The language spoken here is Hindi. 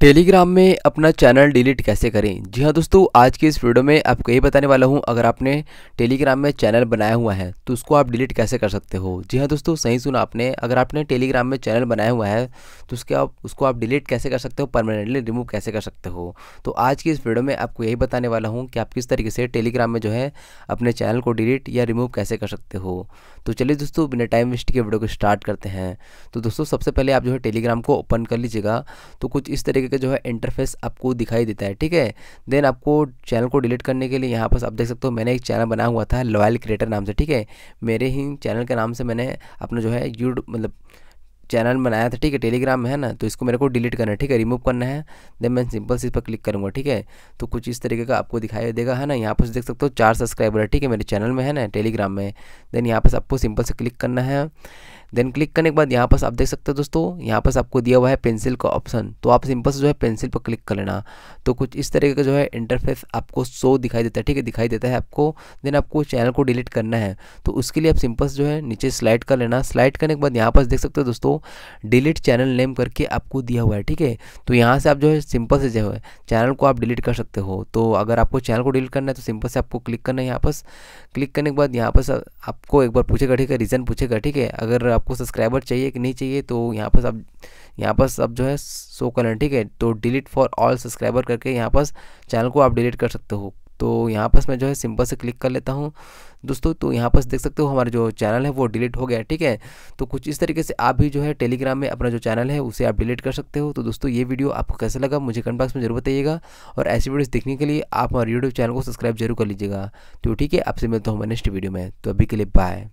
टेलीग्राम में अपना चैनल डिलीट कैसे करें जी हाँ दोस्तों आज की इस वीडियो में आपको यही बताने वाला हूँ अगर आपने टेलीग्राम में चैनल बनाया हुआ है तो उसको आप डिलीट कैसे कर सकते हो जी हाँ दोस्तों सही सुना आपने अगर आपने टेलीग्राम में चैनल बनाया हुआ है तो उसके आप उसको आप डिलीट कैसे कर सकते हो परमानेंटली रिमूव कैसे कर सकते हो तो आज की इस वीडियो में आपको यही बताने वाला हूँ कि आप किस तरीके से टेलीग्राम में जो है अपने चैनल को डिलीट या रिमूव कैसे कर सकते हो तो चलिए दोस्तों बिना टाइम वेस्ट के वीडियो को स्टार्ट करते हैं तो दोस्तों सबसे पहले आप जो है टेलीग्राम को ओपन कर लीजिएगा तो कुछ इस तरीके तरीके जो है इंटरफेस आपको दिखाई देता है ठीक है देन आपको चैनल को डिलीट करने के लिए यहाँ पर आप देख सकते हो मैंने एक चैनल बना हुआ था लॉयल क्रिएटर नाम से ठीक है मेरे ही चैनल के नाम से मैंने अपना जो है यूट्यूब मतलब चैनल बनाया था ठीक है टेलीग्राम में है ना तो इसको मेरे को डिलीट करना है ठीक है रिमूव करना है देन मैं सिंपल से इस पर क्लिक करूँगा ठीक है तो कुछ इस तरीके का आपको दिखाई देगा है ना यहाँ पर देख सकते हो चार सब्सक्राइबर है ठीक है मेरे चैनल में है ना टेलीग्राम में देन यहाँ पर आपको सिंपल से क्लिक करना है देन क्लिक करने के बाद यहाँ पर आप देख सकते हो दोस्तों यहाँ पर आपको दिया हुआ है पेंसिल का ऑप्शन तो आप सिंपल से जो है पेंसिल पर क्लिक कर लेना तो कुछ इस तरीके का जो है इंटरफेस आपको शो दिखाई देता है ठीक है दिखाई देता है आपको देन आपको चैनल को डिलीट करना है तो उसके लिए आप सिंपल से जो है नीचे स्लाइड कर लेना स्लाइड करने के बाद यहाँ पर देख सकते हो दोस्तों डिलीट चैनल नेम करके आपको दिया हुआ है ठीक है तो यहाँ से आप जो है सिंपल से जो है चैनल को आप डिलीट कर सकते हो तो अगर आपको चैनल को डिलीट करना है तो सिंपल से आपको क्लिक करना है यहाँ पर क्लिक करने के बाद यहाँ पर आपको एक बार पूछेगा ठीक है रीज़न पूछेगा ठीक है अगर आपको सब्सक्राइबर चाहिए कि नहीं चाहिए तो यहाँ पर आप यहाँ पर आप जो है शो कर ठीक है तो डिलीट फॉर ऑल सब्सक्राइबर करके यहाँ पर चैनल को आप डिलीट कर सकते हो तो यहाँ पर मैं जो है सिंपल से क्लिक कर लेता हूँ दोस्तों तो यहाँ पर देख सकते हो हमारा जो चैनल है वो डिलीट हो गया ठीक है तो कुछ इस तरीके से आप भी जो है टेलीग्राम में अपना जो चैनल है उसे आप डिलीट कर सकते हो तो दोस्तों ये वीडियो आपको कैसे लगा मुझे कमेंट बॉक्स में जरूर बताइएगा और ऐसी वीडियोज़ देखने के लिए आप हमारे यूट्यूब चैनल को सब्सक्राइब जरूर कर लीजिएगा तो ठीक है आपसे मिलता हूँ नेक्स्ट वीडियो में तो अभी के लिए बाय